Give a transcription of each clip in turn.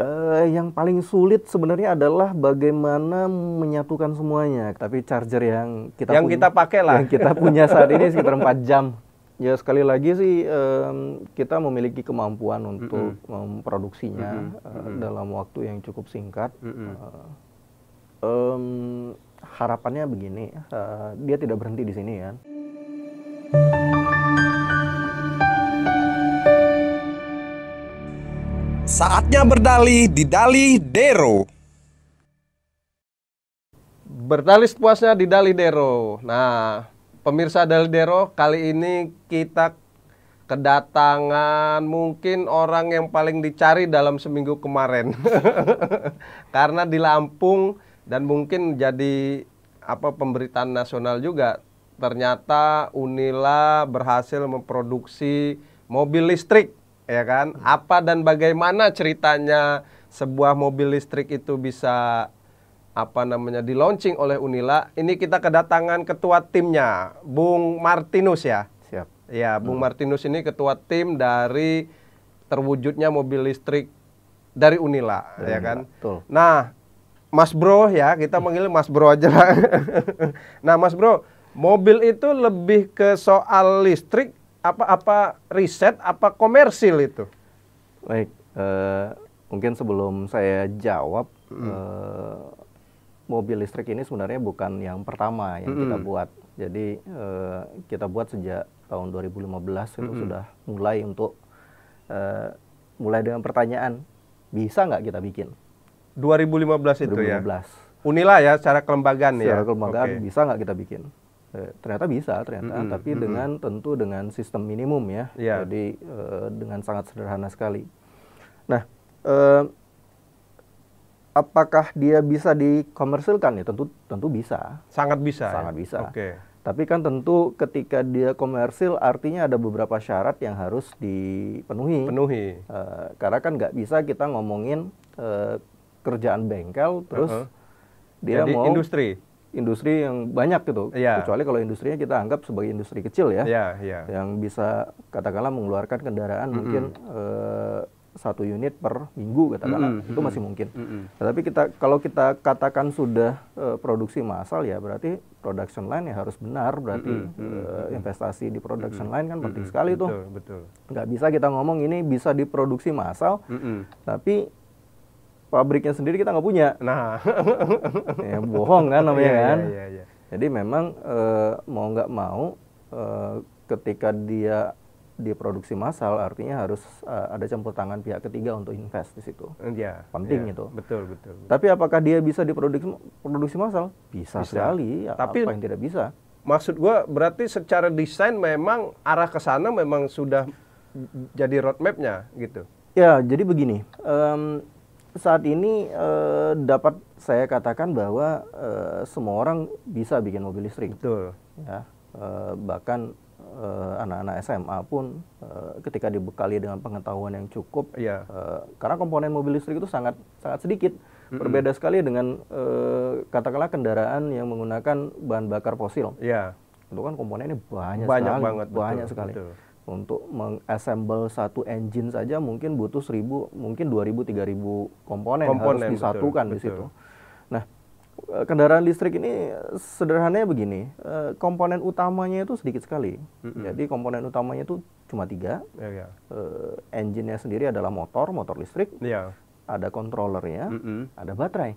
uh, yang paling sulit sebenarnya adalah bagaimana menyatukan semuanya. Tapi charger yang kita yang punya, kita pakai lah, yang kita punya saat ini sekitar 4 jam. Ya sekali lagi sih um, kita memiliki kemampuan untuk mm -hmm. memproduksinya mm -hmm. uh, mm -hmm. dalam waktu yang cukup singkat. Mm -hmm. uh, um, harapannya begini, uh, dia tidak berhenti di sini kan. Ya. Saatnya berdalih di Dalih Dero. Berdalih sepuasnya di Dalih Dero. Nah, pemirsa Dalih Dero, kali ini kita kedatangan mungkin orang yang paling dicari dalam seminggu kemarin. Karena di Lampung dan mungkin jadi apa pemberitaan nasional juga. Ternyata Unila berhasil memproduksi mobil listrik ya kan? Apa dan bagaimana ceritanya sebuah mobil listrik itu bisa apa namanya di launching oleh Unila. Ini kita kedatangan ketua timnya, Bung Martinus ya. Siap. Ya, Bung hmm. Martinus ini ketua tim dari terwujudnya mobil listrik dari Unila, dari ya kan? Betul. Nah, Mas Bro ya, kita manggil Mas Bro aja lah. nah, Mas Bro, mobil itu lebih ke soal listrik apa apa riset apa komersil itu? Baik, uh, mungkin sebelum saya jawab mm. uh, mobil listrik ini sebenarnya bukan yang pertama yang mm. kita buat. Jadi uh, kita buat sejak tahun 2015 itu hmm. sudah mulai untuk uh, mulai dengan pertanyaan bisa nggak kita bikin? 2015 itu 2015. ya. Unila ya secara kelembagaan secara ya. Secara kelembagaan okay. bisa nggak kita bikin? Eh, ternyata bisa ternyata mm -hmm. tapi mm -hmm. dengan tentu dengan sistem minimum ya yeah. jadi e, dengan sangat sederhana sekali nah e, apakah dia bisa dikomersilkan ya tentu tentu bisa sangat bisa ya? sangat ya? bisa oke okay. tapi kan tentu ketika dia komersil artinya ada beberapa syarat yang harus dipenuhi penuhi uh, karena kan nggak bisa kita ngomongin uh, kerjaan bengkel terus uh -huh. dia Jadi mau industri industri yang banyak gitu. Yeah. Kecuali kalau industrinya kita anggap sebagai industri kecil ya, yeah, yeah. yang bisa katakanlah mengeluarkan kendaraan mm -hmm. mungkin uh, satu unit per minggu katakanlah mm -hmm. itu masih mungkin. Mm -hmm. Tetapi kita kalau kita katakan sudah uh, produksi massal ya berarti production line ya harus benar berarti mm -hmm. uh, investasi di production mm -hmm. line kan penting mm -hmm. sekali betul, tuh. Betul Gak Nggak bisa kita ngomong ini bisa diproduksi massal, mm -hmm. tapi pabriknya sendiri kita nggak punya. Nah, ya, bohong kan namanya iya, iya, kan. Iya, iya, iya. Jadi memang e, mau nggak mau e, ketika dia diproduksi massal artinya harus e, ada campur tangan pihak ketiga untuk invest di situ. Hmm, iya. Penting iya. itu. Betul, betul betul. Tapi apakah dia bisa diproduksi produksi massal? Bisa, bisa. sekali. Tapi apa yang tidak bisa? Maksud gue berarti secara desain memang arah ke sana memang sudah jadi roadmapnya gitu. Ya, jadi begini. Um, saat ini eh, dapat saya katakan bahwa eh, semua orang bisa bikin mobil listrik. Betul. Ya, eh, bahkan eh, anak-anak SMA pun eh, ketika dibekali dengan pengetahuan yang cukup, yeah. Iya. karena komponen mobil listrik itu sangat sangat sedikit. Mm-hmm. Berbeda sekali dengan eh, katakanlah kendaraan yang menggunakan bahan bakar fosil. ya, Itu kan komponennya banyak, banyak sekali. Banget, banyak betul, sekali. Betul untuk mengassemble satu engine saja mungkin butuh seribu mungkin dua 2000 3000 komponen, komponen harus disatukan betul, di situ. Betul. Nah, e, kendaraan listrik ini sederhananya begini, e, komponen utamanya itu sedikit sekali. Mm -hmm. Jadi komponen utamanya itu cuma tiga. Yeah, iya, iya. yeah. Engine-nya sendiri adalah motor, motor listrik. Yeah. Ada kontrolernya, mm -hmm. ada baterai.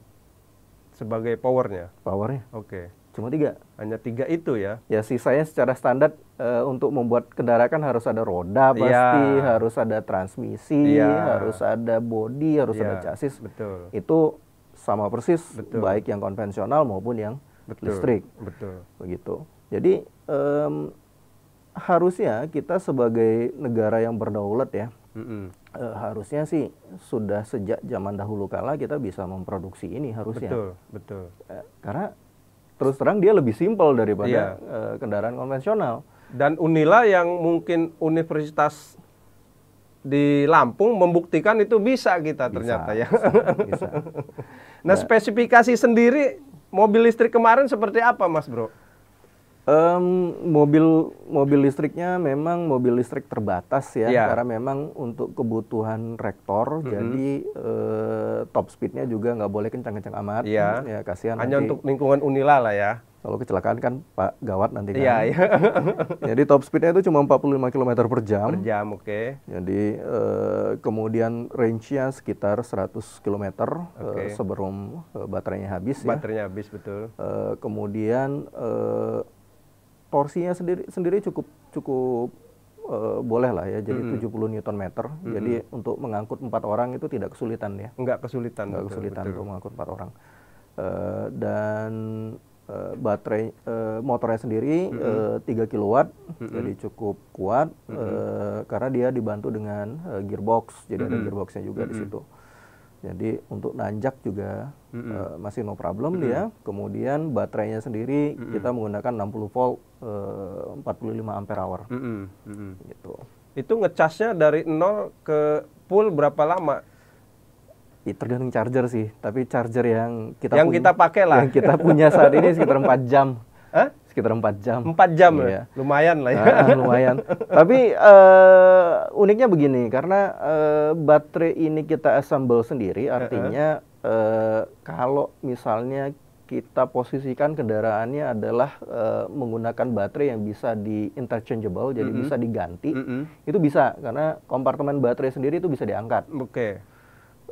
Sebagai powernya. Powernya. Oke. Okay. Cuma tiga. Hanya tiga itu ya. Ya sisanya secara standar e, untuk membuat kendaraan kan harus ada roda pasti, ya. harus ada transmisi, ya. harus ada bodi, harus ya. ada iya, chassis. Betul. Itu sama persis Betul. baik yang konvensional maupun yang Betul. listrik. Betul. Begitu. Jadi um, harusnya kita sebagai negara yang berdaulat ya, mm -hmm. uh, harusnya sih sudah sejak zaman dahulu kala kita bisa memproduksi ini harusnya. Betul. Betul. Uh, karena terus terang dia lebih simpel daripada yeah. Iya. kendaraan konvensional. Dan Unila yang mungkin universitas di Lampung membuktikan itu bisa kita bisa, ternyata ya. Bisa, bisa. nah, nah spesifikasi sendiri mobil listrik kemarin seperti apa, Mas Bro? Um, mobil mobil listriknya memang mobil listrik terbatas ya yeah. karena memang untuk kebutuhan rektor mm -hmm. jadi uh, top speednya juga nggak boleh kencang-kencang amat yeah. ya kasihan hanya nanti. untuk lingkungan Unila lah ya kalau kecelakaan kan Pak gawat nanti iya, kan. Iya, yeah. Jadi top speednya itu cuma 45 km per jam. Per jam, oke. Okay. Jadi uh, kemudian range-nya sekitar 100 km okay. uh, sebelum uh, baterainya habis. Ya. Baterainya ya. habis, betul. uh, kemudian uh, torsinya sendiri sendiri cukup cukup uh, boleh lah ya. Jadi mm -hmm. 70 newton meter. -hmm. Jadi untuk mengangkut empat orang itu tidak kesulitan ya. nggak kesulitan. nggak betul, kesulitan betul. untuk mengangkut empat orang. Uh, dan uh, baterai uh, motornya sendiri mm -hmm. uh, 3 kilowatt, -hmm. jadi cukup kuat -hmm. uh, karena dia dibantu dengan uh, gearbox. Jadi -hmm. ada gearboxnya juga -hmm. di situ. Jadi untuk nanjak juga mm -hmm. uh, masih no problem mm -hmm. dia. Ya. Kemudian baterainya sendiri mm -hmm. kita menggunakan 60 volt eh, uh, 45 ampere hour. Mm -hmm. Mm -hmm. Gitu. Itu ngecasnya dari nol ke full berapa lama? Ya, tergantung charger sih, tapi charger yang kita yang punya, kita pakai lah. Yang kita punya saat ini sekitar 4 jam. Hah? sekitar 4 jam. 4 jam ya? iya. ya. Lumayan lah ya. Nah, lumayan. Tapi uh, uniknya begini karena uh, baterai ini kita assemble sendiri eh, artinya uh, kalau misalnya kita posisikan kendaraannya adalah uh, menggunakan baterai yang bisa di interchangeable jadi mm -hmm. bisa diganti. Mm -hmm. Itu bisa karena kompartemen baterai sendiri itu bisa diangkat. Oke. Okay.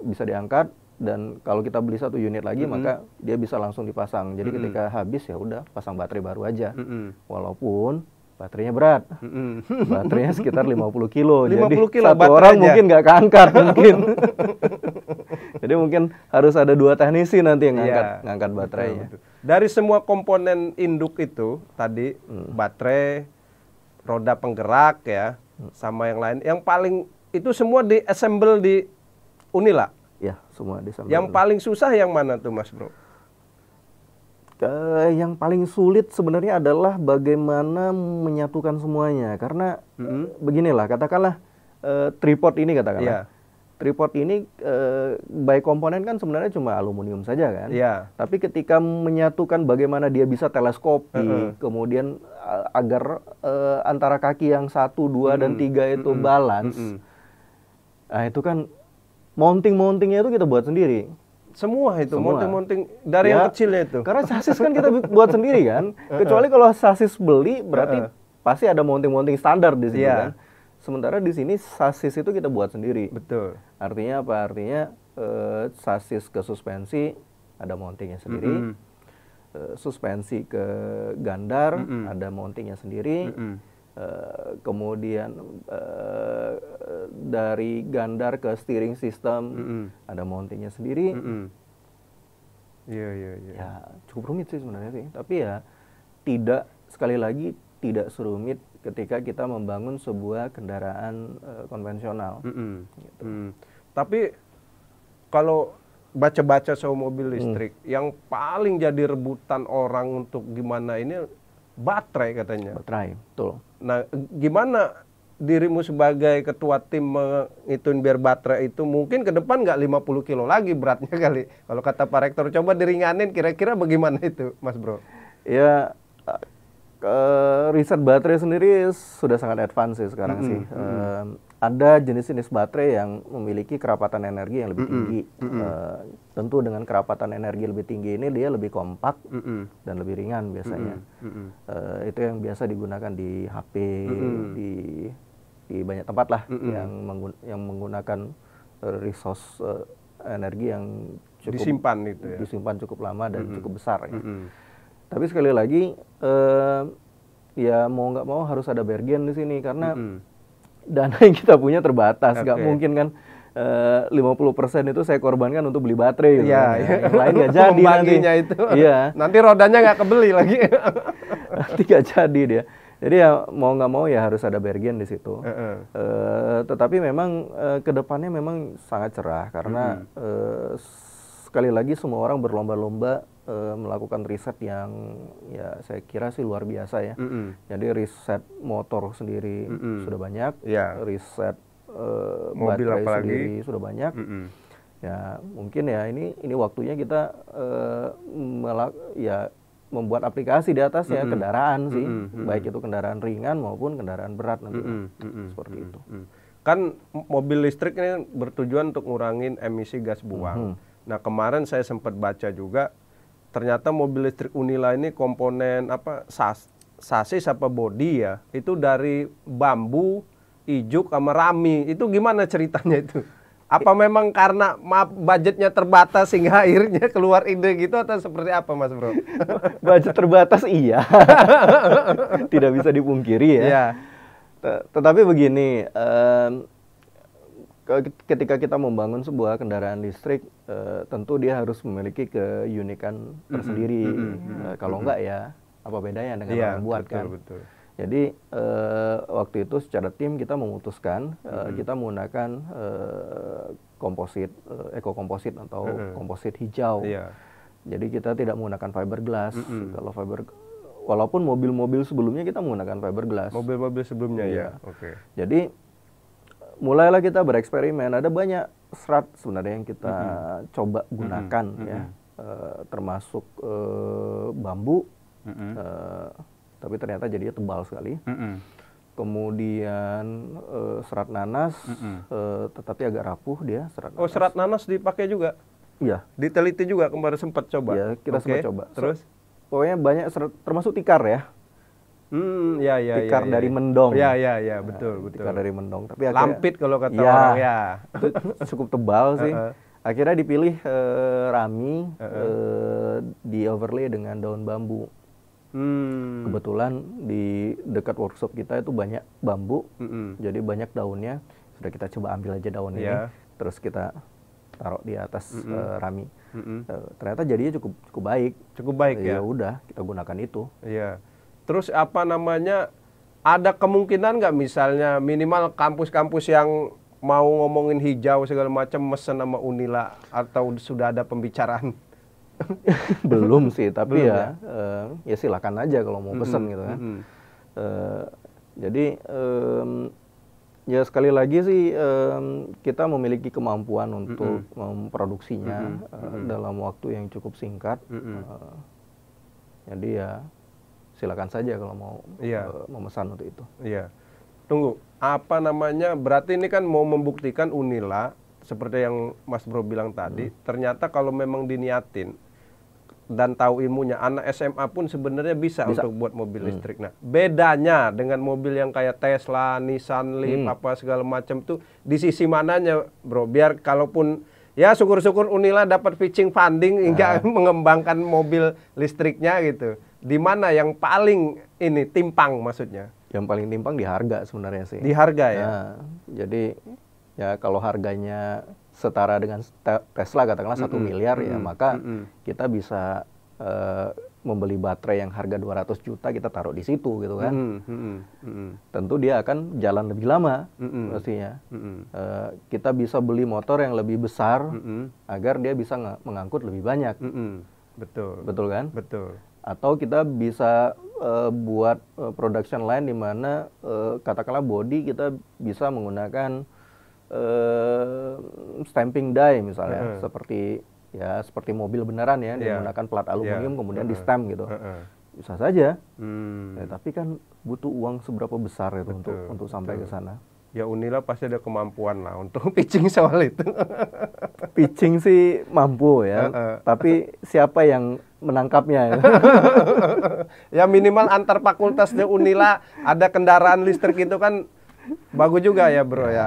Bisa diangkat dan kalau kita beli satu unit lagi mm -hmm. maka dia bisa langsung dipasang. Jadi mm -hmm. ketika habis ya udah pasang baterai baru aja. Mm -hmm. Walaupun baterainya berat. Mm -hmm. Baterainya sekitar 50 kilo. 50 jadi kilo satu baterainya. orang mungkin nggak keangkat mungkin. jadi mungkin harus ada dua teknisi nanti yang iya, ngangkat yeah. ngangkat baterainya. Betul, betul. Dari semua komponen induk itu tadi mm. baterai, roda penggerak ya, mm. sama yang lain yang paling itu semua di assemble di Unila semua desa Yang paling susah yang mana tuh Mas Bro? Ke, yang paling sulit sebenarnya adalah bagaimana menyatukan semuanya karena mm -hmm. beginilah katakanlah e, tripod ini katakanlah yeah. tripod ini e, by komponen kan sebenarnya cuma aluminium saja kan yeah. tapi ketika menyatukan bagaimana dia bisa teleskopi mm -hmm. kemudian agar e, antara kaki yang satu dua mm -hmm. dan tiga itu mm -hmm. balance mm -hmm. nah itu kan mounting-mountingnya itu kita buat sendiri. Semua itu mounting-mounting dari ya, yang kecil ya itu. Karena sasis kan kita buat sendiri kan. Kecuali kalau sasis beli berarti pasti ada mounting-mounting standar di sini ya. kan. Sementara di sini sasis itu kita buat sendiri. Betul. Artinya apa? Artinya uh, sasis ke suspensi ada mountingnya sendiri. Mm -hmm. suspensi ke gandar mm -hmm. ada mountingnya sendiri. Mm -hmm. uh, kemudian Eh, dari gandar ke steering system, mm -hmm. ada mountingnya sendiri. mm -hmm. yeah, iya iya. Ya cukup rumit sih sebenarnya sih, tapi ya tidak sekali lagi tidak serumit ketika kita membangun sebuah kendaraan uh, konvensional. Mm -hmm. gitu. mm. Tapi kalau baca-baca soal mobil hmm. listrik, mm. yang paling jadi rebutan orang untuk gimana ini baterai katanya. Baterai, betul. Nah, gimana dirimu sebagai ketua tim menghitung biar baterai itu mungkin ke depan nggak 50 kilo lagi beratnya kali. Kalau kata Pak Rektor coba diringanin kira-kira bagaimana itu Mas Bro? Ya ke riset baterai sendiri sudah sangat advance sih sekarang mm -hmm. sih. Mm -hmm. Uh, ada jenis-jenis baterai yang memiliki kerapatan energi yang lebih tinggi. Mm -hmm. uh, tentu dengan kerapatan energi lebih tinggi ini dia lebih kompak mm -hmm. dan lebih ringan biasanya. Mm -hmm. uh, itu yang biasa digunakan di HP, mm -hmm. di di banyak tempat lah mm -hmm. yang menggun yang menggunakan uh, resource uh, energi yang cukup disimpan itu ya. disimpan cukup lama dan mm -hmm. cukup besar ya. Mm -hmm. Tapi sekali lagi uh, ya mau nggak mau harus ada bergen di sini karena mm -hmm. dana yang kita punya terbatas, nggak okay. mungkin kan lima puluh itu saya korbankan untuk beli baterai. gitu, iya, kan ya. ya. yang lain nggak jadi nanti. itu. Iya. Nanti rodanya nggak kebeli lagi. nanti nggak jadi dia. Jadi ya mau nggak mau ya harus ada bergen di situ. Uh -uh. Uh, tetapi memang uh, eh, kedepannya memang sangat cerah karena uh -huh. uh, sekali lagi semua orang berlomba-lomba uh, melakukan riset yang ya saya kira sih luar biasa ya. Uh -uh. Jadi riset motor sendiri uh -uh. sudah banyak, yeah. riset uh, mobil baterai apalagi. sendiri sudah banyak. Uh -uh. Ya mungkin ya ini ini waktunya kita uh, melak ya membuat aplikasi di atasnya mm -hmm. kendaraan sih, mm -hmm. baik itu kendaraan ringan maupun kendaraan berat nanti mm -hmm. seperti mm -hmm. itu. Kan mobil listrik ini bertujuan untuk ngurangin emisi gas buang. Mm -hmm. Nah kemarin saya sempat baca juga ternyata mobil listrik Unila ini komponen apa sas sasis apa body ya itu dari bambu ijuk sama rami itu gimana ceritanya itu apa memang karena maaf budgetnya terbatas sehingga akhirnya keluar ide gitu atau seperti apa Mas Bro? Budget terbatas iya. Tidak bisa dipungkiri ya. ya. Tetapi begini, ketika kita membangun sebuah kendaraan listrik eh, tentu dia harus memiliki keunikan tersendiri. Mm -hmm. kalau mm enggak ya apa bedanya dengan ya, orang buat kan? Betul. Jadi eh, waktu itu secara tim kita memutuskan mm-hmm. kita menggunakan eh, komposit, eco eh, ekokomposit atau mm-hmm. komposit hijau. Yeah. Jadi kita tidak menggunakan fiberglass. Mm-hmm. Kalau fiber walaupun mobil-mobil sebelumnya kita menggunakan fiberglass. Mobil-mobil sebelumnya ya. ya. Oke. Okay. Jadi mulailah kita bereksperimen. Ada banyak serat sebenarnya yang kita mm-hmm. coba gunakan mm-hmm. ya. mm termasuk uh, bambu, mm-hmm. uh, tapi ternyata jadinya tebal sekali. Mm -hmm. Kemudian uh, serat nanas, mm -hmm. uh, tetapi agak rapuh dia serat nanas. Oh serat nanas dipakai juga? Iya. Diteliti juga kemarin sempat coba? Iya, kita okay. sempat coba. Terus? Pokoknya banyak serat, termasuk tikar ya. Hmm, ya, ya, ya tikar ya, ya. dari mendong. Ya, ya, ya, betul, nah, betul. Tikar dari mendong. Tapi akhirnya, lampit kalau kata ya, orang ya. cukup tebal sih. Uh -uh. Akhirnya dipilih uh, rami uh -uh. Uh, di overlay dengan daun bambu. Hmm. Kebetulan di dekat workshop kita itu banyak bambu, -hmm. jadi banyak daunnya. Sudah kita coba ambil aja daun yeah. ini, ya. terus kita taruh di atas -hmm. uh, rami. -hmm. uh, ternyata jadinya cukup cukup baik. Cukup baik ya. Ya udah, kita gunakan itu. Iya. Yeah. Terus apa namanya? Ada kemungkinan nggak misalnya minimal kampus-kampus yang mau ngomongin hijau segala macam mesen sama Unila atau sudah ada pembicaraan? belum sih tapi belum, ya ya, uh, ya silakan aja kalau mau pesen mm -hmm. gitu kan mm -hmm. uh, jadi um, ya sekali lagi sih um, kita memiliki kemampuan untuk mm -hmm. memproduksinya mm -hmm. Uh, dalam waktu yang cukup singkat mm -hmm. uh, jadi ya silakan saja kalau mau yeah. Iya. uh, memesan untuk itu iya yeah. tunggu apa namanya berarti ini kan mau membuktikan Unila seperti yang Mas Bro bilang tadi, hmm. ternyata kalau memang diniatin dan tahu ilmunya anak SMA pun sebenarnya bisa, bisa untuk buat mobil hmm. listrik. Nah, bedanya dengan mobil yang kayak Tesla, Nissan Leaf hmm. apa segala macam tuh di sisi mananya, Bro? Biar kalaupun ya syukur-syukur Unila dapat pitching funding hingga ah. nah. mengembangkan mobil listriknya gitu. Di mana yang paling ini timpang maksudnya? Yang paling timpang di harga sebenarnya sih. Di harga ya. Nah, jadi ya kalau harganya setara dengan Tesla katakanlah satu mm -hmm. miliar mm -hmm. ya maka mm -hmm. kita bisa uh, membeli baterai yang harga 200 juta kita taruh di situ gitu kan mm -hmm. Mm -hmm. tentu dia akan jalan lebih lama mm -hmm. pastinya mm -hmm. uh, kita bisa beli motor yang lebih besar mm -hmm. agar dia bisa mengangkut lebih banyak mm -hmm. betul betul kan betul atau kita bisa uh, buat uh, production line di mana uh, katakanlah body kita bisa menggunakan uh, stamping die misalnya, uh seperti ya seperti mobil beneran ya, yeah. menggunakan plat aluminium yeah. kemudian uh di stamp gitu. Uh Bisa saja, hmm. ya, tapi kan butuh uang seberapa besar itu betul, untuk untuk sampai ke sana ya Unila pasti ada kemampuan lah untuk pitching soal itu. pitching sih mampu ya, uh, uh. tapi siapa yang menangkapnya? Ya, ya minimal antar fakultasnya Unila ada kendaraan listrik itu kan bagus juga ya bro ya. ya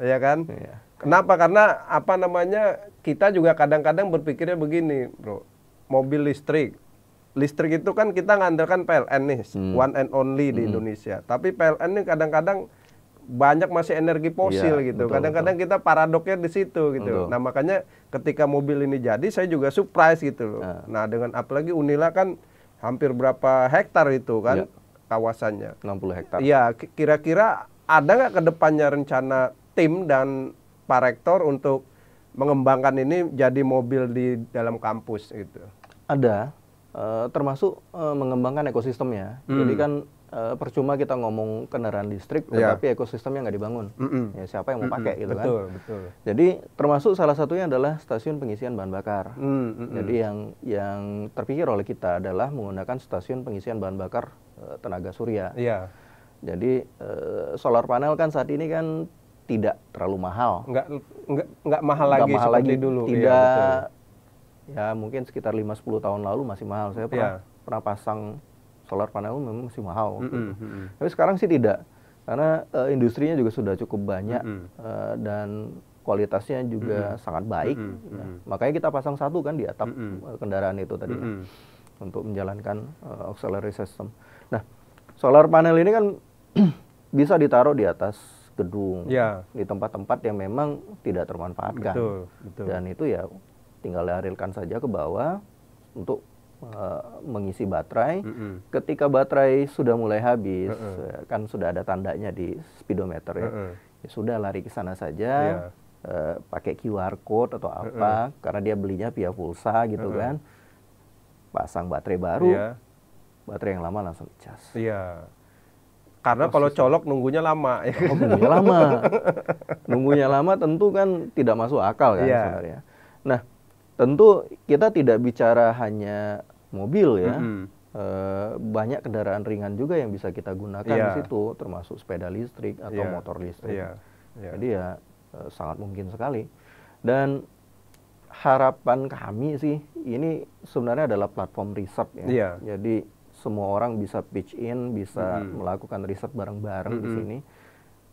ya kan? Iya. Kenapa? Karena apa namanya kita juga kadang-kadang berpikirnya begini, bro. Mobil listrik, listrik itu kan kita ngandalkan PLN nih, hmm. one and only di hmm. Indonesia. Tapi PLN ini kadang-kadang banyak masih energi fosil ya, gitu. Kadang-kadang kita paradoknya di situ gitu. Betul. Nah makanya ketika mobil ini jadi, saya juga surprise gitu loh. Ya. Nah dengan apalagi Unila kan hampir berapa hektar itu kan ya. kawasannya? 60 hektar. Iya, kira-kira ada nggak kedepannya rencana tim dan Pak Rektor untuk mengembangkan ini jadi mobil di dalam kampus gitu? Ada, e, termasuk e, mengembangkan ekosistemnya. Hmm. Jadi kan e, percuma kita ngomong kendaraan listrik, iya. tetapi ya. ekosistemnya nggak dibangun. Ya siapa yang mau mm -mm. pakai gitu kan? betul, kan? Betul, Jadi termasuk salah satunya adalah stasiun pengisian bahan bakar. Mm -mm. Jadi yang yang terpikir oleh kita adalah menggunakan stasiun pengisian bahan bakar e, tenaga surya. Iya. Jadi solar panel kan saat ini kan tidak terlalu mahal. Nggak nggak nggak mahal nggak lagi mahal seperti lagi. dulu. Iya, tidak ya, ya mungkin sekitar 5-10 tahun lalu masih mahal. Saya pernah ya. pernah pasang solar panel memang masih mahal. Mm -hmm. Gitu. Tapi sekarang sih tidak karena uh, industrinya juga sudah cukup banyak mm -hmm. uh, dan kualitasnya juga mm -hmm. sangat baik. Mm -hmm. ya. Makanya kita pasang satu kan di atap mm -hmm. kendaraan itu tadi mm -hmm. ya, untuk menjalankan uh, auxiliary system. Nah, solar panel ini kan bisa ditaruh di atas gedung ya. di tempat-tempat yang memang tidak termanfaatkan betul, betul. dan itu ya tinggal larilkan saja ke bawah untuk uh, mengisi baterai mm -hmm. ketika baterai sudah mulai habis mm -hmm. kan sudah ada tandanya di speedometer ya, mm -hmm. ya sudah lari ke sana saja yeah. Iya. uh, pakai QR code atau apa mm -hmm. karena dia belinya via pulsa gitu mm -hmm. kan pasang baterai baru yeah. baterai yang lama langsung cas yeah karena kalau colok nunggunya lama. Ya. Kan? Oh, nunggunya lama. nunggunya lama tentu kan tidak masuk akal kan yeah. sebenarnya. Nah, tentu kita tidak bicara hanya mobil ya. Mm -hmm. e, banyak kendaraan ringan juga yang bisa kita gunakan yeah. di situ, termasuk sepeda listrik atau yeah. motor listrik. Yeah. Yeah. Jadi ya e, sangat mungkin sekali. Dan harapan kami sih ini sebenarnya adalah platform riset ya. Yeah. Jadi semua orang bisa pitch in, bisa hmm. melakukan riset bareng-bareng hmm. di mm-hmm. sini.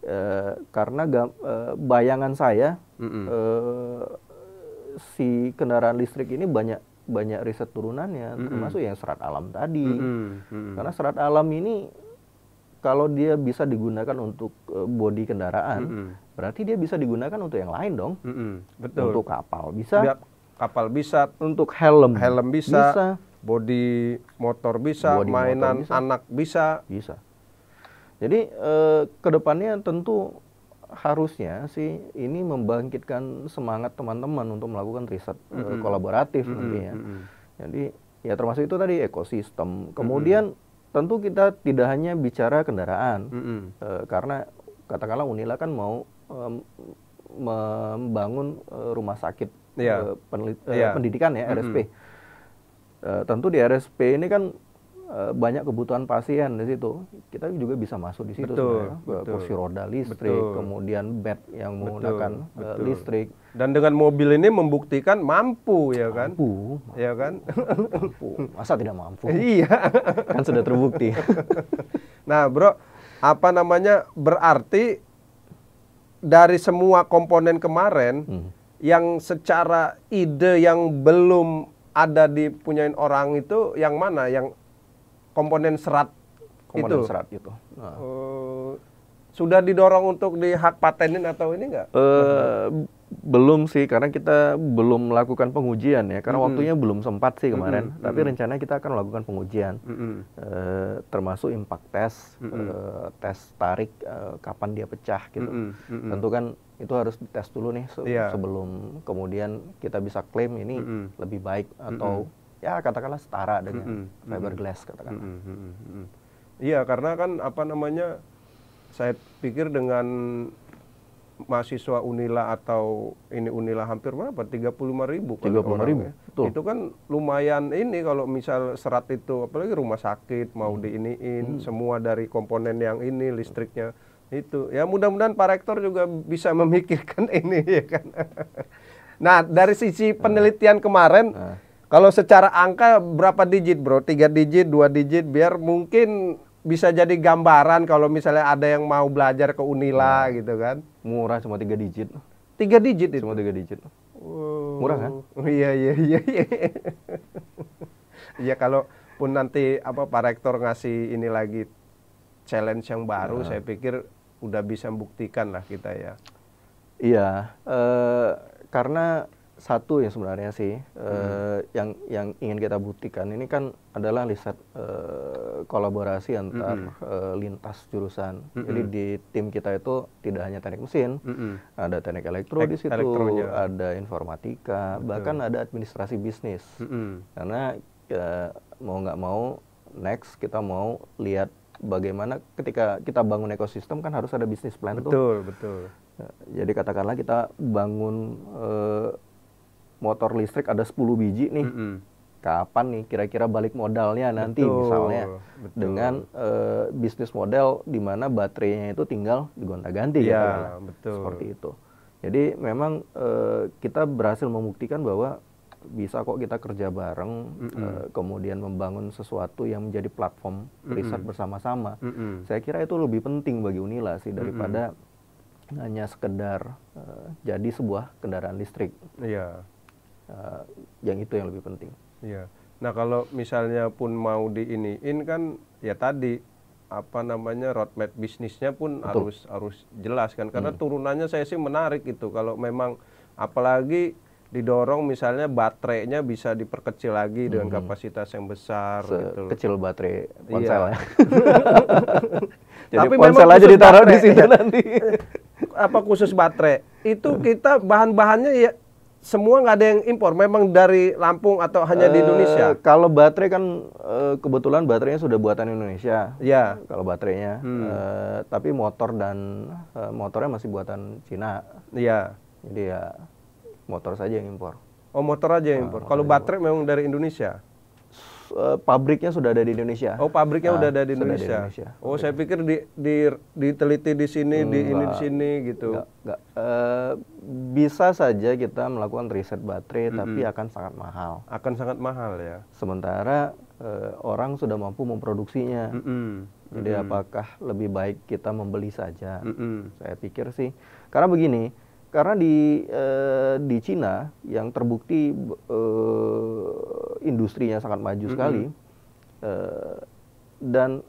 Uh, karena gam, eh, bayangan saya hmm. Uh, si kendaraan listrik ini banyak banyak riset turunannya, hmm. termasuk yang serat alam tadi. Hmm. Hmm. Karena serat alam ini kalau dia bisa digunakan untuk uh, bodi kendaraan, mm -hmm. berarti dia bisa digunakan untuk yang lain dong. Mm -hmm. Betul. Untuk kapal bisa. Biar kapal bisa. Untuk helm. Helm bisa. bisa body motor bisa, body mainan motor bisa. anak bisa. Bisa. Jadi eh, kedepannya tentu harusnya sih ini membangkitkan semangat teman-teman untuk melakukan riset mm -hmm. kolaboratif mm -hmm. nanti ya. Mm -hmm. Jadi ya termasuk itu tadi ekosistem. Kemudian mm -hmm. tentu kita tidak hanya bicara kendaraan mm -hmm. eh, karena katakanlah Unila kan mau membangun eh, rumah sakit yeah. uh, uh, pendidikan ya RSP. Mm -hmm. Eh, tentu di RSP ini kan eh, banyak kebutuhan pasien di situ. Kita juga bisa masuk di situ betul, kursi roda listrik, betul. kemudian bed yang menggunakan eh, betul, listrik. Dan dengan mobil ini membuktikan mampu ya kan? Mampu, ya kan? Mampu. Masa tidak mampu? Iya. kan sudah terbukti. nah, Bro, apa namanya? Berarti dari semua komponen kemarin hmm. yang secara ide yang belum ada dipunyain orang itu yang mana yang komponen serat komponen itu? serat itu. Nah. e, sudah didorong untuk di hak patenin atau ini enggak? Uh, eh, belum sih karena kita belum melakukan pengujian ya karena -hmm. waktunya belum sempat sih kemarin -hmm. tapi rencana kita akan melakukan pengujian mm -hmm. e, termasuk impact test mm -hmm. e, tes tarik e, kapan dia pecah gitu mm -hmm. tentu kan itu harus dites dulu nih se yeah. sebelum kemudian kita bisa klaim ini mm -hmm. lebih baik atau mm -hmm. ya katakanlah setara dengan mm -hmm. fiberglass katakanlah. Iya mm -hmm. karena kan apa namanya saya pikir dengan mahasiswa Unila atau ini Unila hampir berapa? 35 ribu. 35 ribu. Ya. Itu kan lumayan ini kalau misal serat itu apalagi rumah sakit mau hmm. diiniin hmm. semua dari komponen yang ini listriknya itu ya mudah-mudahan Pak Rektor juga bisa memikirkan ini ya kan nah dari sisi ah. penelitian kemarin nah. kalau secara angka berapa digit bro tiga digit dua digit biar mungkin bisa jadi gambaran kalau misalnya ada yang mau belajar ke Unila nah. gitu kan murah cuma tiga digit tiga digit itu cuma tiga digit wow. murah kan iya iya iya iya ya kalau pun nanti apa Pak Rektor ngasih ini lagi challenge yang baru, nah. saya pikir udah bisa membuktikan lah kita ya. Iya, e, karena satu yang sebenarnya sih eh, hmm. yang yang ingin kita buktikan ini kan adalah riset e, kolaborasi antar hmm. e, lintas jurusan. Hmm. Jadi di tim kita itu tidak hanya teknik mesin, hmm. ada teknik elektro Ek di situ, ada informatika, Betul. bahkan ada administrasi bisnis. Hmm. Karena e, mau nggak mau next kita mau lihat bagaimana ketika kita bangun ekosistem kan harus ada bisnis plan betul, tuh. Betul, betul. Eh, jadi katakanlah kita bangun eh, motor listrik ada 10 biji nih. Mm -hmm. Kapan nih kira-kira balik modalnya nanti betul, misalnya betul. dengan e, eh, bisnis model di mana baterainya itu tinggal digonta-ganti ya, gitu. betul. Seperti itu. Jadi memang e, kita berhasil membuktikan bahwa bisa kok kita kerja bareng, mm -hmm. uh, kemudian membangun sesuatu yang menjadi platform mm -hmm. riset bersama-sama. Mm -hmm. Saya kira itu lebih penting bagi Unila sih daripada mm -hmm. hanya sekedar uh, jadi sebuah kendaraan listrik. Iya. Uh, yang itu yang lebih penting. Iya. Nah kalau misalnya pun mau diiniin kan ya tadi apa namanya roadmap bisnisnya pun Betul. harus harus jelas kan karena hmm. turunannya saya sih menarik itu kalau memang apalagi didorong misalnya baterainya bisa diperkecil lagi dengan mhm. kapasitas yang besar gitu. Kecil baterai iya. ponsel iya. ya. Jadi Tapi ponsel aja ditaruh baterai, di sini ya. nanti. Eh, apa khusus baterai? Itu kita bahan-bahannya ya semua nggak ada yang impor, memang dari Lampung atau hanya di eh, Indonesia? uh, kalau baterai kan uh, kebetulan baterainya sudah buatan Indonesia. Ya. Kalau baterainya, hmm. uh, tapi motor dan motornya masih buatan Cina. Iya. Jadi ya motor saja yang impor. Oh motor aja yang ah, impor. Kalau baterai impor. memang dari Indonesia. Eh, pabriknya sudah ada di Indonesia. Oh, pabriknya nah, udah ada di Indonesia. Di Indonesia. Oh, saya pikir di, di diteliti di sini, hmm, di ini di sini gitu. Enggak, enggak. Uh, bisa saja kita melakukan riset baterai, mm -hmm. tapi akan sangat mahal. Akan sangat mahal ya. Sementara uh, orang sudah mampu memproduksinya. Mm -hmm. Jadi mm -hmm. apakah lebih baik kita membeli saja? Mm -hmm. Saya pikir sih, karena begini karena di eh, di Cina yang terbukti eh, industrinya sangat maju mm -hmm. sekali eh, dan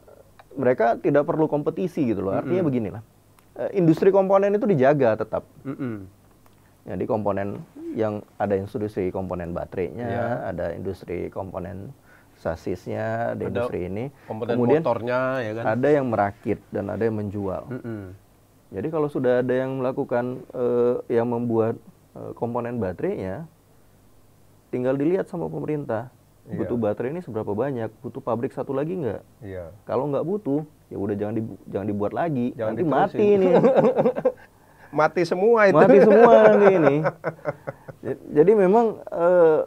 mereka tidak perlu kompetisi gitu loh. Artinya mm -hmm. beginilah, eh, industri komponen itu dijaga tetap. Mm -hmm. Ya, Jadi komponen yang ada industri komponen baterainya, ya. ada industri komponen sasisnya, ada, ada industri ini. Komponen Kemudian ya kan. Ada yang merakit dan ada yang menjual. Mm -hmm. Jadi kalau sudah ada yang melakukan uh, yang membuat uh, komponen baterainya, tinggal dilihat sama pemerintah yeah. butuh baterai ini seberapa banyak, butuh pabrik satu lagi nggak? Yeah. Kalau nggak butuh, ya udah jangan dibu jangan dibuat lagi, jangan nanti diterusin. mati ini. mati semua itu. Mati semua nanti ini. Jadi memang uh,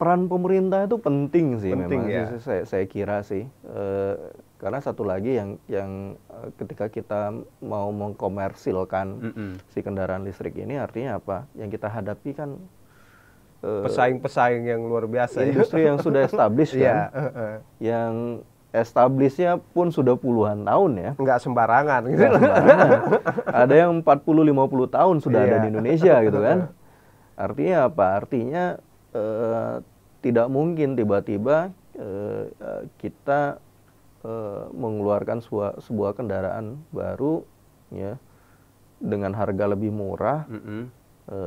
peran pemerintah itu penting sih penting memang. Ya? Saya, saya kira sih. Uh, karena satu lagi yang yang eh, ketika kita mau mengkomersilkan mm -mm. si kendaraan listrik ini artinya apa? Yang kita hadapi kan eh, pesaing-pesaing yang luar biasa ya. industri ya. yang sudah established iya, kan. Yeah. yang establishnya pun sudah puluhan tahun ya. Enggak sembarangan gitu. Nggak sembarangan. ada yang 40 50 tahun sudah yeah. ada iya. di Indonesia gitu kan. Artinya apa? Artinya uh, tidak mungkin tiba-tiba kita e, mengeluarkan sebuah, sebuah kendaraan baru ya dengan harga lebih murah mm -hmm. e,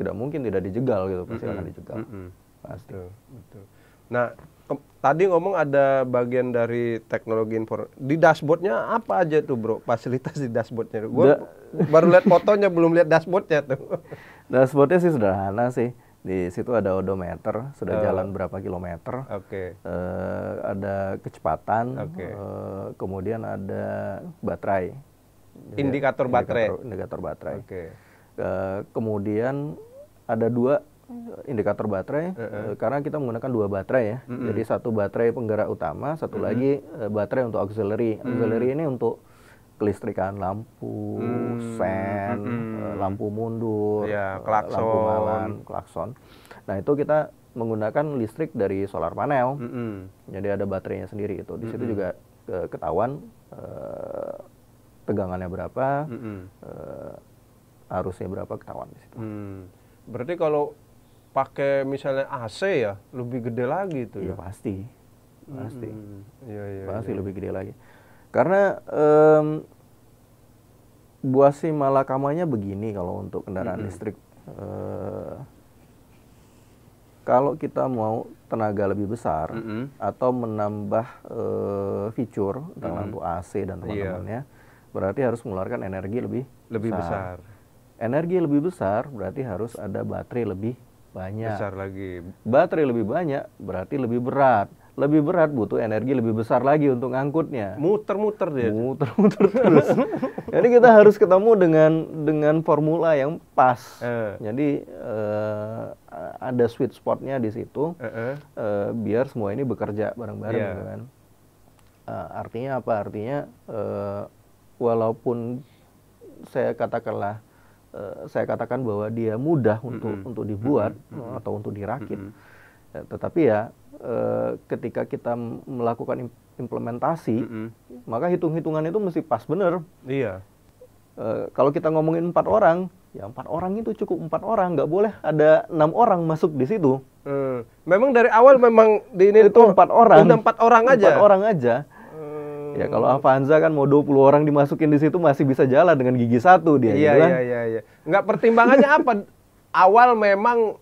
tidak mungkin tidak dijegal gitu pasti mm -hmm. akan dijegal mm -hmm. pasti betul, betul. nah tadi ngomong ada bagian dari teknologi info di dashboardnya apa aja tuh bro fasilitas di dashboardnya gue da baru lihat fotonya belum lihat dashboardnya tuh dashboardnya sih sederhana sih di situ ada odometer, sudah uh, jalan berapa kilometer. Okay. Uh, eh, ada kecepatan. Okay. Uh, eh, kemudian ada baterai. Jadi indikator baterai. Indikator, indikator baterai. Okay. Uh, eh, kemudian ada dua indikator baterai uh -uh. Uh, karena kita menggunakan dua baterai ya. Mm -hmm. Jadi satu baterai penggerak utama, satu mm -hmm. lagi uh, baterai untuk auxiliary. Auxiliary mm -hmm. ini untuk kelistrikan lampu hmm, sen hmm, hmm. Eh, lampu mundur ya, klakson. lampu malam klakson nah itu kita menggunakan listrik dari solar panel hmm, jadi ada baterainya sendiri itu di situ hmm. juga eh, ketahuan tegangannya berapa hmm. arusnya berapa ketahuan di situ hmm. berarti kalau pakai misalnya AC ya lebih gede lagi itu ya, ya? pasti pasti hmm, ya, ya, pasti ya. lebih gede lagi karena um, si malakamanya begini kalau untuk kendaraan mm -hmm. listrik. Uh, kalau kita mau tenaga lebih besar mm -hmm. atau menambah uh, fitur mm -hmm. lampu AC dan iya. teman-temannya, yeah. berarti harus mengeluarkan energi lebih lebih besar. besar. Energi lebih besar berarti harus ada baterai lebih banyak. Besar lagi. Baterai lebih banyak berarti lebih berat lebih berat, butuh energi lebih besar lagi untuk ngangkutnya. Muter-muter dia. Muter-muter terus. Jadi kita harus ketemu dengan dengan formula yang pas. Uh. Jadi uh, ada sweet spotnya di situ, uh -uh. Uh, biar semua ini bekerja bareng-bareng, yeah. Gitu kan. Uh, artinya apa? Artinya uh, walaupun saya katakanlah uh, saya katakan bahwa dia mudah untuk mm -hmm. untuk dibuat mm -hmm. atau untuk dirakit. Mm -hmm Eh, tetapi ya eh, ketika kita melakukan implementasi, mm -hmm. maka hitung-hitungan itu mesti pas bener. Iya. E, kalau kita ngomongin empat orang, ya empat orang itu cukup empat orang, nggak boleh ada enam orang masuk di situ. mm. Memang dari awal memang di ini itu empat orang. empat orang aja. Empat orang aja. Ya kalau Avanza kan mau 20 orang dimasukin di situ masih bisa jalan dengan gigi satu dia. Iya gitu kan. iya iya. iya. Nggak pertimbangannya apa? Awal memang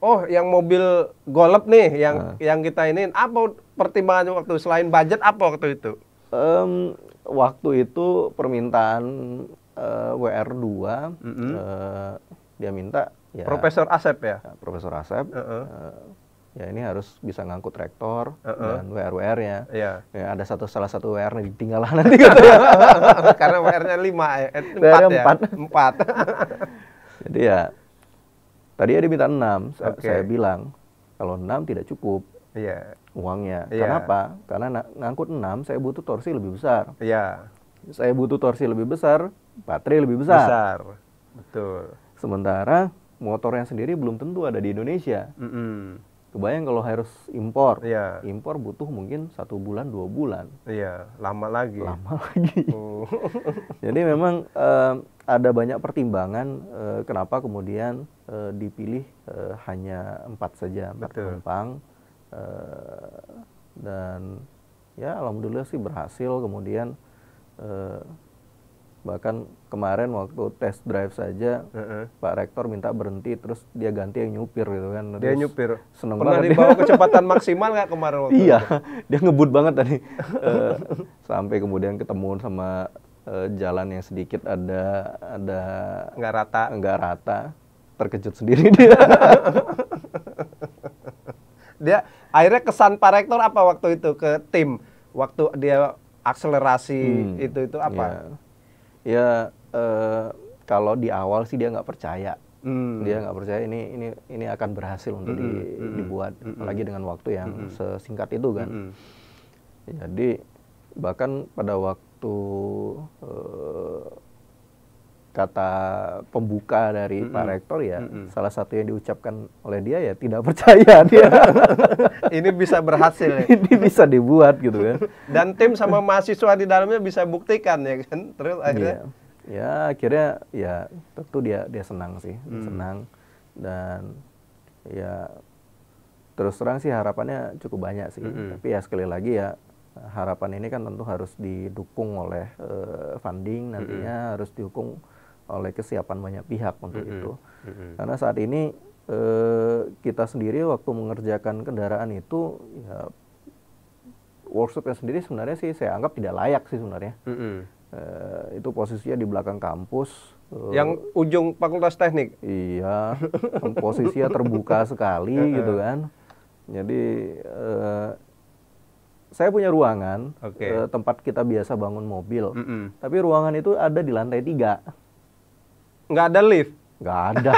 oh yang mobil golep nih yang nah. yang kita ini apa pertimbangan waktu selain budget apa waktu itu? Um, waktu itu permintaan uh, eh, WR2 mm -hmm. uh, eh, dia minta ya, Profesor Asep ya? ya Profesor Asep. Uh -uh. Uh, ya ini harus bisa ngangkut rektor uh -uh. dan WR WR nya yeah. ya ada satu salah satu WR nya ditinggal nanti gitu ya karena WR nya lima ya, eh, empat ya empat jadi ya Tadi dia minta 6, okay. saya bilang kalau 6 tidak cukup. Iya. Yeah. Uangnya. Yeah. Kenapa? Karena ngangkut 6 saya butuh torsi lebih besar. Iya. Yeah. Saya butuh torsi lebih besar, baterai lebih besar. Besar. Betul. Sementara motornya sendiri belum tentu ada di Indonesia. Mm -hmm kebayang kalau harus impor ya. impor butuh mungkin satu bulan dua bulan iya lama lagi lama lagi oh. jadi memang eh, ada banyak pertimbangan eh, kenapa kemudian eh, dipilih hanya empat saja empat Betul. penumpang dan ya alhamdulillah sih berhasil kemudian bahkan kemarin waktu test drive saja uh -uh. Pak Rektor minta berhenti terus dia ganti yang nyupir gitu kan terus dia nyupir seneng pernah banget dibawa kecepatan maksimal nggak kemarin waktu iya itu? dia ngebut banget tadi uh, sampai kemudian ketemu sama uh, jalan yang sedikit ada ada nggak rata nggak rata terkejut sendiri dia dia akhirnya kesan Pak Rektor apa waktu itu ke tim waktu dia akselerasi hmm. itu itu apa yeah ya uh, kalau di awal sih dia nggak percaya hmm. dia nggak percaya ini ini ini akan berhasil untuk hmm. di, hmm. dibuat hmm. hmm. lagi dengan waktu yang hmm, hmm. sesingkat itu kan hmm. hmm. jadi bahkan pada waktu uh, kata pembuka dari mm -hmm. Pak Rektor ya mm -hmm. salah satu yang diucapkan oleh dia ya tidak percaya dia. ini bisa berhasil. Ya? ini bisa dibuat gitu kan. Dan tim sama mahasiswa di dalamnya bisa buktikan ya kan. Terus iya. akhirnya yeah. ya akhirnya ya tentu dia dia senang sih, mm. senang dan ya terus terang sih harapannya cukup banyak sih. Mm -hmm. Tapi ya sekali lagi ya harapan ini kan tentu harus didukung oleh uh, funding nantinya mm -hmm. harus dihukum oleh kesiapan banyak pihak untuk mm -hmm. itu. Mm -hmm. Karena saat ini eh, kita sendiri waktu mengerjakan kendaraan itu ya workshopnya sendiri sebenarnya sih saya anggap tidak layak sih sebenarnya. Mm -hmm. eh, itu posisinya di belakang kampus. Eh, yang ujung fakultas teknik. Iya, posisinya terbuka sekali gitu kan. Jadi eh, saya punya ruangan okay. eh, tempat kita biasa bangun mobil, mm -hmm. tapi ruangan itu ada di lantai tiga nggak ada lift nggak ada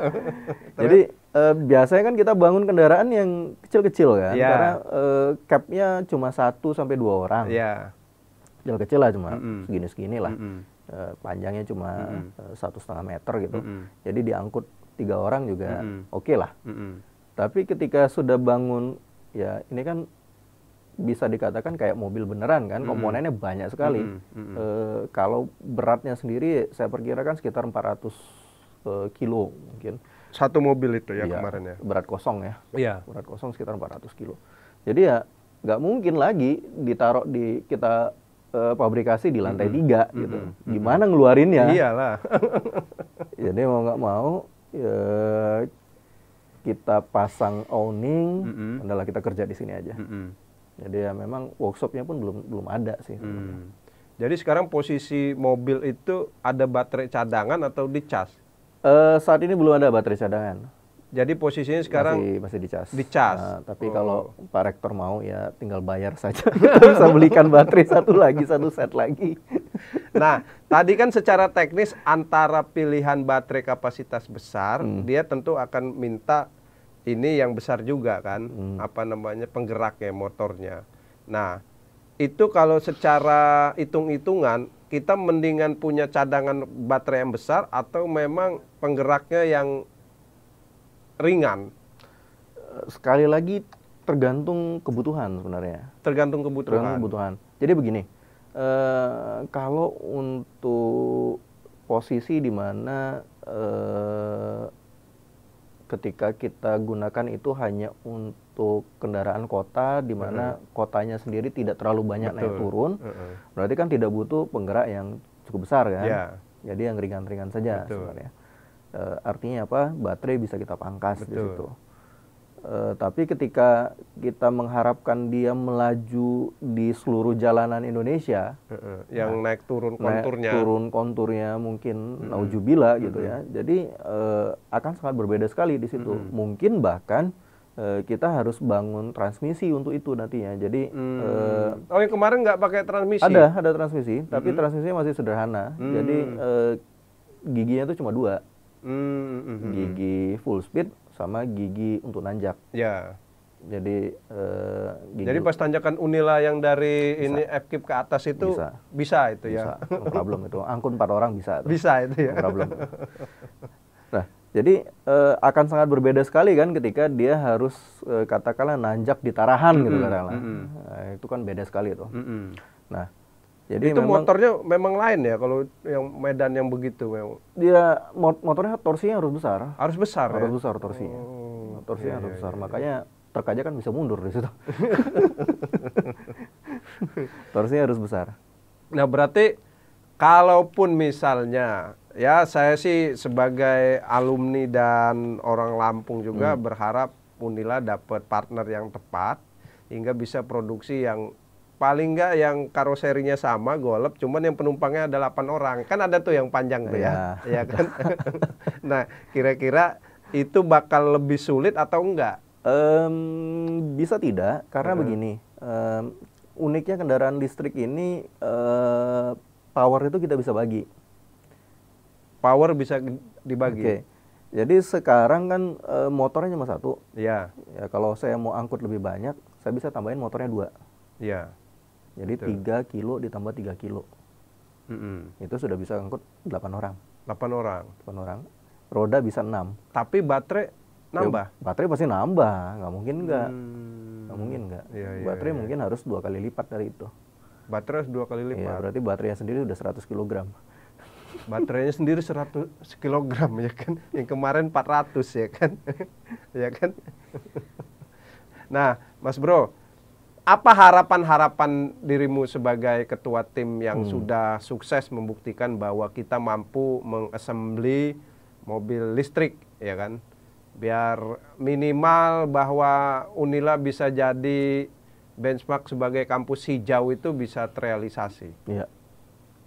jadi e, biasanya kan kita bangun kendaraan yang kecil-kecil kan yeah. karena e, capnya cuma satu sampai dua orang yeah. kecil kecil lah cuma mm segini segini lah mm panjangnya cuma satu setengah meter gitu mm mm jadi diangkut tiga orang juga oke okay lah mm mm tapi ketika sudah bangun ya ini kan bisa dikatakan kayak mobil beneran kan komponennya banyak sekali. Mm-hmm. E, kalau beratnya sendiri saya perkirakan sekitar 400 e, eh, kilo mungkin. Satu mobil itu ya, ya kemarin ya. Berat kosong ya. Iya. Berat kosong sekitar 400 kilo. Jadi ya nggak mungkin lagi ditaruh di kita e, eh, pabrikasi di lantai hmm tiga gitu. Gimana ngeluarinnya? Iyalah. Jadi ya, mau nggak mau ya kita pasang awning mm -hmm. adalah kita kerja di sini aja. Mm -hmm jadi ya memang workshopnya pun belum belum ada sih hmm. jadi sekarang posisi mobil itu ada baterai cadangan atau dicas uh, eh, saat ini belum ada baterai cadangan jadi posisinya sekarang masih, masih dicas. Dicas. Nah, eh, tapi oh. kalau Pak Rektor mau ya tinggal bayar saja. bisa belikan baterai satu lagi, satu set lagi. nah, tadi kan secara teknis antara pilihan baterai kapasitas besar, hmm. dia tentu akan minta ini yang besar juga kan hmm. apa namanya penggeraknya motornya nah itu kalau secara hitung-hitungan kita mendingan punya cadangan baterai yang besar atau memang penggeraknya yang ringan sekali lagi tergantung kebutuhan sebenarnya tergantung kebutuhan tergantung kebutuhan jadi begini e, kalau untuk posisi di mana e, ketika kita gunakan itu hanya untuk kendaraan kota di mana mm -hmm. kotanya sendiri tidak terlalu banyak Betul. naik turun mm -hmm. berarti kan tidak butuh penggerak yang cukup besar kan yeah. jadi yang ringan-ringan saja Betul. sebenarnya e, artinya apa baterai bisa kita pangkas Betul. di situ Uh, tapi ketika kita mengharapkan dia melaju di seluruh jalanan Indonesia, uh, uh, yang nah, naik turun konturnya, naik turun konturnya mungkin uh, naujubillah gitu ya. Jadi uh, akan sangat berbeda sekali di situ. Uh, mungkin bahkan eh, kita harus bangun transmisi untuk itu nantinya. Jadi hmm. uh, oh yang kemarin nggak pakai transmisi? Ada ada transmisi, hmm. tapi transmisinya masih sederhana. Hmm. Jadi uh, giginya itu cuma dua, hmm. gigi full speed sama gigi untuk nanjak. Ya. Jadi uh, gigi. Jadi pas tanjakan Unila yang dari bisa. ini FKIP ke atas itu bisa, bisa itu bisa. ya. Bisa. problem itu. Angkun empat orang bisa. Itu. Bisa itu ya. problem. nah, jadi uh, akan sangat berbeda sekali kan ketika dia harus uh, katakanlah nanjak di Tarahan mm -hmm. gitu katakanlah. Mm -hmm. nah, itu kan beda sekali itu. Mm -hmm. Nah, jadi itu memang, motornya memang lain ya kalau yang medan yang begitu memang. Dia mot motornya torsinya harus besar. Harus besar. Ya? Harus ya? besar torsinya. Oh, torsinya iya, harus iya, besar. Iya, iya. Makanya truk kan bisa mundur di situ. torsinya harus besar. Nah berarti kalaupun misalnya ya saya sih sebagai alumni dan orang Lampung juga hmm. berharap Unila dapat partner yang tepat hingga bisa produksi yang paling nggak yang karoserinya sama golep cuman yang penumpangnya ada 8 orang kan ada tuh yang panjang tuh ya ya, ya kan nah kira-kira itu bakal lebih sulit atau enggak um, bisa tidak karena hmm. begini um, uniknya kendaraan listrik ini uh, power itu kita bisa bagi power bisa dibagi okay. Jadi sekarang kan e, motornya cuma satu. ya. Ya kalau saya mau angkut lebih banyak, saya bisa tambahin motornya dua. Ya. Jadi tiga kilo ditambah tiga kilo. Mm -hmm. Itu sudah bisa angkut 8 orang. 8 orang. 8 orang. Roda bisa 6. Tapi baterai nambah. Ya, baterai pasti nambah, nggak mungkin nggak. Hmm. Nggak mungkin nggak. Ya, baterai ya, ya. mungkin harus dua kali lipat dari itu. Baterai harus dua kali iya, lipat. Ya, berarti baterainya sendiri udah 100 kg. Baterainya sendiri 100 kg ya kan. Yang kemarin 400 ya kan. ya kan. Nah, Mas Bro, apa harapan-harapan dirimu sebagai ketua tim yang hmm. sudah sukses membuktikan bahwa kita mampu mengassembly mobil listrik ya kan biar minimal bahwa Unila bisa jadi benchmark sebagai kampus hijau itu bisa terrealisasi. Ya.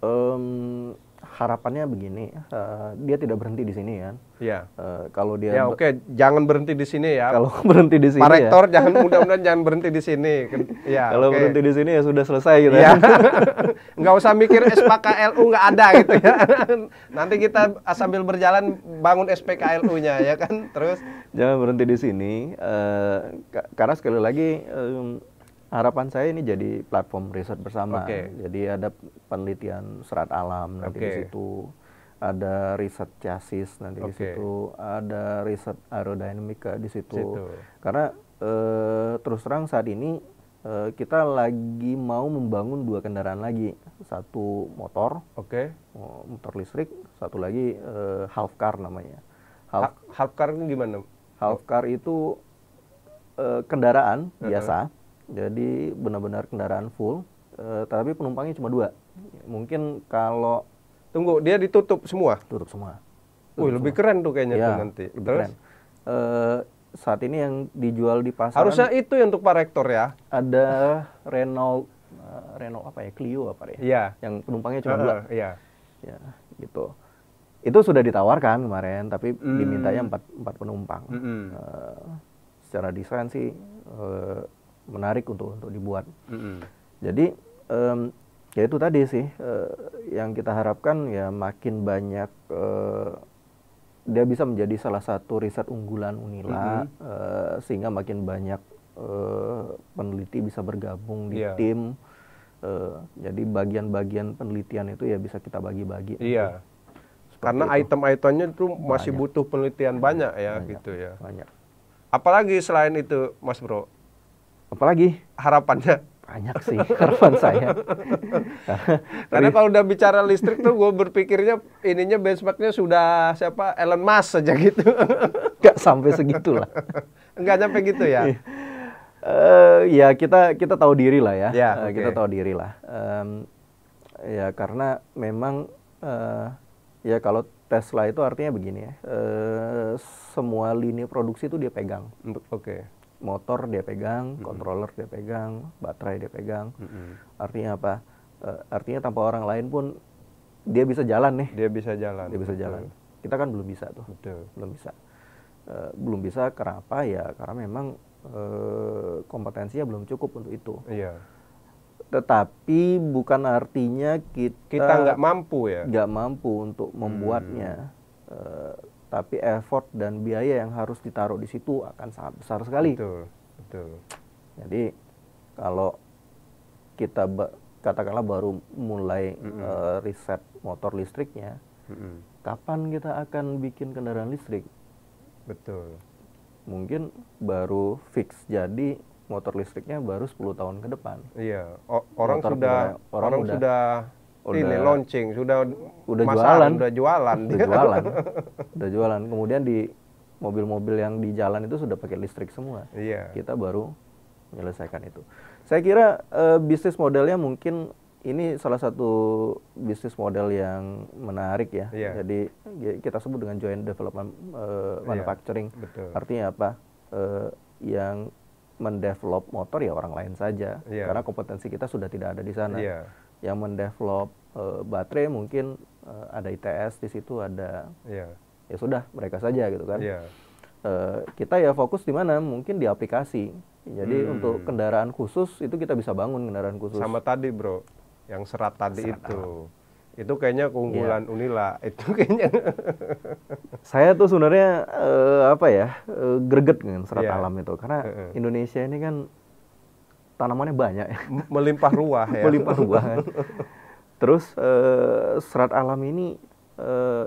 Um, harapannya begini, uh, dia tidak berhenti di sini ya. Iya. Uh, kalau dia Ya oke, okay. jangan berhenti di sini ya. Kalau berhenti di sini Pak ya. Rektor ya. jangan mudah-mudahan jangan berhenti di sini. Ya. Kalau okay. berhenti di sini ya sudah selesai gitu iya. ya. nggak usah mikir SPKLU nggak ada gitu ya. Nanti kita sambil berjalan bangun SPKLU-nya ya kan. Terus jangan berhenti di sini uh, karena sekali lagi um, harapan saya ini jadi platform riset bersama. Okay. Jadi ada penelitian serat alam nanti di situ, ada riset chassis nanti okay. di situ, ada riset aerodinamika di situ. situ. Karena e, terus terang saat ini e, kita lagi mau membangun dua kendaraan lagi, satu motor, okay. Oh, motor listrik, satu lagi e, half car namanya. Half, ha half car ini gimana? Half car itu e, kendaraan uh -huh. biasa jadi benar-benar kendaraan full, uh, tapi penumpangnya cuma dua. Mungkin kalau tunggu dia ditutup semua, tutup semua. Tutup Wih lebih keren tuh kayaknya ya, tuh nanti. Lebih Terus? Keren. Uh, saat ini yang dijual di pasar harusnya itu yang untuk Pak Rektor ya. Ada Renault uh, Renault apa ya Clio apa ya? Iya. Yang penumpangnya cuma uh, dua. Iya. Ya gitu itu sudah ditawarkan kemarin tapi mm. dimintanya empat empat penumpang mm -hmm. uh, secara desain sih uh, menarik untuk untuk dibuat. Mm-hmm. Jadi um, ya itu tadi sih uh, yang kita harapkan ya makin banyak uh, dia bisa menjadi salah satu riset unggulan Unila mm-hmm. uh, sehingga makin banyak uh, peneliti bisa bergabung di yeah. tim. Uh, jadi bagian-bagian penelitian itu ya bisa kita bagi-bagi. Iya. Karena item-itemnya itu masih banyak. butuh penelitian banyak ya banyak, gitu ya. Banyak. Apalagi selain itu, Mas Bro? Apalagi harapannya banyak sih harapan saya. Karena kalau udah bicara listrik tuh gue berpikirnya ininya benchmarknya sudah siapa Elon Musk saja gitu. Gak sampai segitulah. Gak sampai gitu ya. Uh, ya kita kita tahu diri lah ya. ya okay. Eh, kita tahu diri lah. Um, ya karena memang uh, ya kalau Tesla itu artinya begini ya. Uh, semua lini produksi itu dia pegang. Oke. Okay motor dia pegang, mm-hmm. controller dia pegang, baterai dia pegang. Mm-hmm. Artinya apa? Uh, artinya tanpa orang lain pun dia bisa jalan nih. Dia bisa jalan. Dia bisa betul. jalan. Kita kan belum bisa tuh. Betul. Belum bisa. Uh, belum bisa karena apa ya? Karena memang uh, kompetensinya belum cukup untuk itu. Iya. Tetapi bukan artinya kita kita nggak mampu ya. Nggak mampu untuk membuatnya. Hmm. Uh, tapi effort dan biaya yang harus ditaruh di situ akan sangat besar sekali. Betul, betul. Jadi kalau kita katakanlah baru mulai mm -hmm. uh, riset motor listriknya, mm -hmm. kapan kita akan bikin kendaraan listrik? Betul. Mungkin baru fix jadi motor listriknya baru 10 tahun ke depan. Iya, o orang sudah orang, orang sudah, sudah udah, ini launching sudah udah masalah, jualan udah jualan udah jualan kan- udah jualan kemudian di mobil-mobil yang di jalan itu sudah pakai listrik semua iya. kita baru menyelesaikan itu saya kira e, bisnis modelnya mungkin ini salah satu bisnis model yang menarik ya iya. jadi ya, kita sebut dengan joint development e, manufacturing iya, betul. artinya apa e, yang mendevelop motor ya orang lain saja yeah. karena kompetensi kita sudah tidak ada di sana yeah yang mendevelop uh, baterai mungkin uh, ada ITS di situ ada yeah. ya sudah mereka saja gitu kan yeah. Iya. uh, kita ya fokus di mana mungkin di aplikasi jadi hmm. untuk kendaraan khusus itu kita bisa bangun kendaraan khusus sama tadi bro yang serat tadi serat itu alam. itu kayaknya keunggulan yeah. Unila itu kayaknya saya tuh sebenarnya uh, apa ya uh, greget dengan serat yeah. alam itu karena uh -uh. Indonesia ini kan tanamannya banyak ya. Melimpah ruah ya. Melimpah ruah. Kan. Terus eh, serat alam ini eh,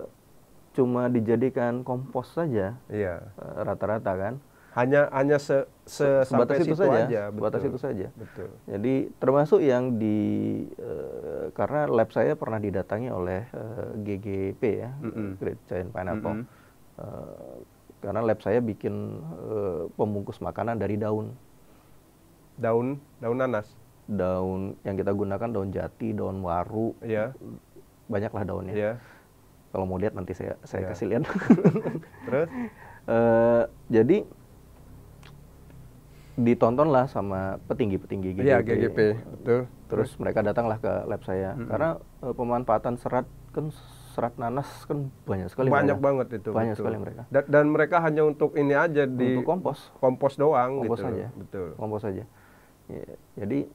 cuma dijadikan kompos saja. Iya. Eh, rata-rata kan. Hanya hanya se, se sebatas itu saja. aja. Sebatas betul. itu saja. Betul. Jadi termasuk yang di karena lab saya pernah didatangi oleh GGP ya, mm mm Great Giant Pineapple. Mm mm eh, karena lab saya bikin pembungkus makanan dari daun daun daun nanas daun yang kita gunakan daun jati daun waru ya banyaklah daunnya ya. kalau mau lihat nanti saya saya ya. kasih lihat terus uh, jadi ditontonlah sama petinggi-petinggi gitu Iya, GGP. Betul. Terus mereka datanglah ke lab saya. -hmm. Karena uh, pemanfaatan serat kan serat nanas kan banyak sekali. Banyak mereka. banget itu. Banyak betul. sekali mereka. Dan, dan mereka hanya untuk ini aja di untuk kompos. Kompos doang kompos gitu. aja. Betul. Kompos aja. Ya, jadi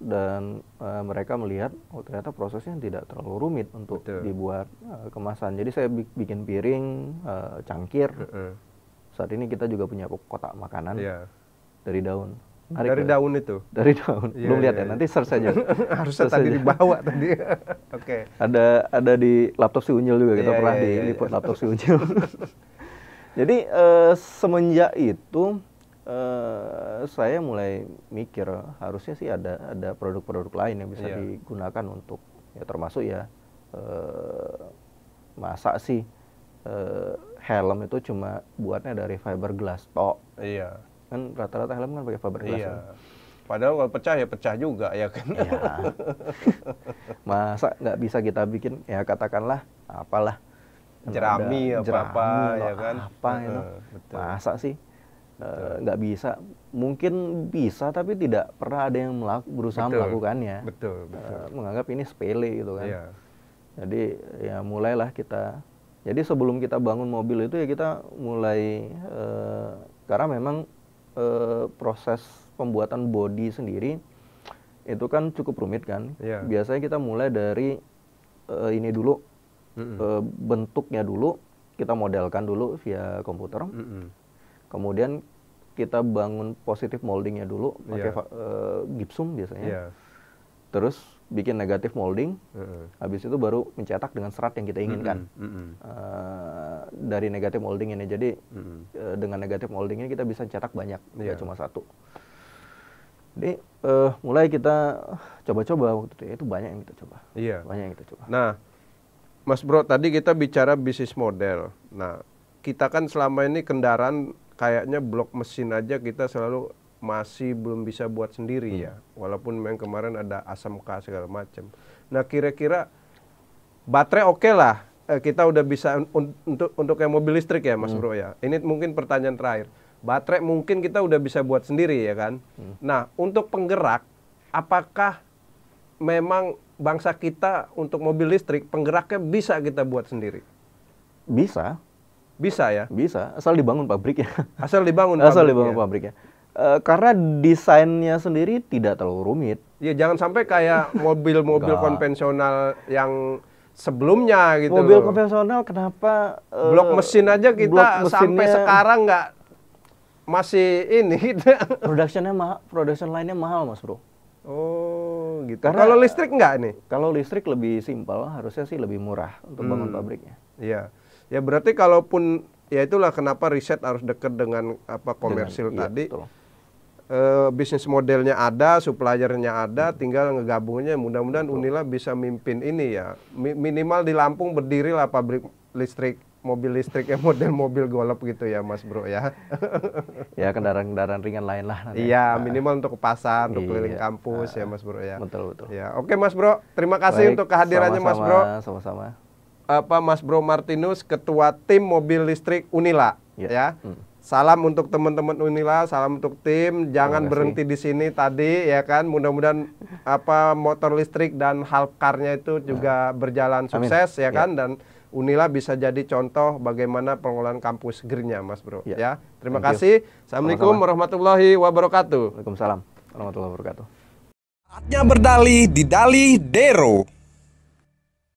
dan e, mereka melihat oh ternyata prosesnya tidak terlalu rumit untuk Betul. dibuat e, kemasan. Jadi saya bikin piring, e, cangkir. Mm -hmm. Saat ini kita juga punya kotak makanan yeah. dari daun. Hari dari ya? daun itu. Dari daun. Yeah, Belum yeah, lihat yeah. ya. Iya. Nanti search aja. Harus search tadi aja. dibawa tadi. Oke. okay. Ada ada di laptop si Unyil juga kita yeah, pernah yeah, diliput iya, iya. yeah. laptop si Unyil. Jadi e, semenjak itu Eh, saya mulai mikir harusnya sih ada ada produk-produk lain yang bisa yeah. digunakan untuk ya termasuk ya uh, eh, masa sih uh, helm itu cuma buatnya dari fiberglass tok. Iya. Yeah. Kan rata-rata helm kan pakai fiberglass. Iya. Kan? Padahal kalau pecah ya pecah juga ya kan. Iya. masa nggak bisa kita bikin ya katakanlah apalah jerami apa-apa ya kan. Apa itu. Masa sih Eh, nggak uh, bisa mungkin bisa tapi tidak pernah ada yang melaku, berusaha betul, melakukannya betul, eh, betul. Uh, menganggap ini sepele gitu kan yeah. jadi ya mulailah kita jadi sebelum kita bangun mobil itu ya kita mulai uh, karena memang uh, proses pembuatan body sendiri itu kan cukup rumit kan yeah. biasanya kita mulai dari uh, ini dulu mm -mm. Uh, bentuknya dulu kita modelkan dulu via komputer mm -mm kemudian kita bangun positif moldingnya dulu pakai yeah. Iya. uh, gipsum biasanya yeah. terus bikin negatif molding mm -hmm. habis itu baru mencetak dengan serat yang kita inginkan mm -hmm. uh, dari negatif molding ini jadi mm -hmm. uh, dengan negatif molding ini kita bisa cetak banyak yeah. cuma satu jadi uh, mulai kita coba-coba waktu itu ya, itu banyak yang kita coba yeah. banyak yang kita coba nah Mas Bro, tadi kita bicara bisnis model. Nah, kita kan selama ini kendaraan kayaknya blok mesin aja kita selalu masih belum bisa buat sendiri hmm. ya walaupun memang kemarin ada asam K segala macam nah kira-kira baterai oke okay lah eh, kita udah bisa un untuk untuk yang mobil listrik ya Mas hmm. Bro ya ini mungkin pertanyaan terakhir baterai mungkin kita udah bisa buat sendiri ya kan hmm. nah untuk penggerak apakah memang bangsa kita untuk mobil listrik penggeraknya bisa kita buat sendiri bisa bisa ya? Bisa, asal dibangun pabriknya. Asal dibangun Asal dibangun pabriknya. E, karena desainnya sendiri tidak terlalu rumit. Ya jangan sampai kayak mobil-mobil konvensional yang sebelumnya gitu. Mobil loh. konvensional kenapa uh, blok mesin aja kita mesinnya, sampai sekarang nggak masih ini Produksinya Productionnya mahal, production lainnya mahal mas bro. Oh gitu. Karena kalau listrik nggak nih? Kalau listrik lebih simpel, harusnya sih lebih murah untuk hmm. bangun pabriknya. Iya. Ya berarti kalaupun ya itulah kenapa riset harus dekat dengan apa komersil dengan, iya, tadi. Iya, e, bisnis modelnya ada, suppliernya ada, hmm. tinggal ngegabungnya. Mudah-mudahan Unila bisa mimpin ini ya. Mi minimal di Lampung berdiri lah pabrik listrik mobil listrik ya model mobil golop gitu ya Mas Bro ya. ya kendaraan-kendaraan ringan lain lah. Iya nah. minimal untuk ke pasar, untuk iya. keliling kampus uh, ya ah, Mas Bro ya. Betul betul. Ya oke Mas Bro, terima kasih Baik, untuk kehadirannya sama -sama, Mas Bro. Sama-sama apa Mas Bro Martinus ketua tim mobil listrik Unila yeah. ya. Hmm. Salam untuk teman-teman Unila, salam untuk tim. Jangan berhenti di sini tadi ya kan. Mudah-mudahan apa motor listrik dan halkarnya itu juga ya. berjalan sukses Amin. Ya, ya kan ya. dan Unila bisa jadi contoh bagaimana pengelolaan kampus greennya Mas Bro ya. ya. Terima Thank kasih. You. Assalamualaikum Sama-sama. warahmatullahi wabarakatuh. Waalaikumsalam warahmatullahi wabarakatuh. Saatnya berdalih di Dali Dero.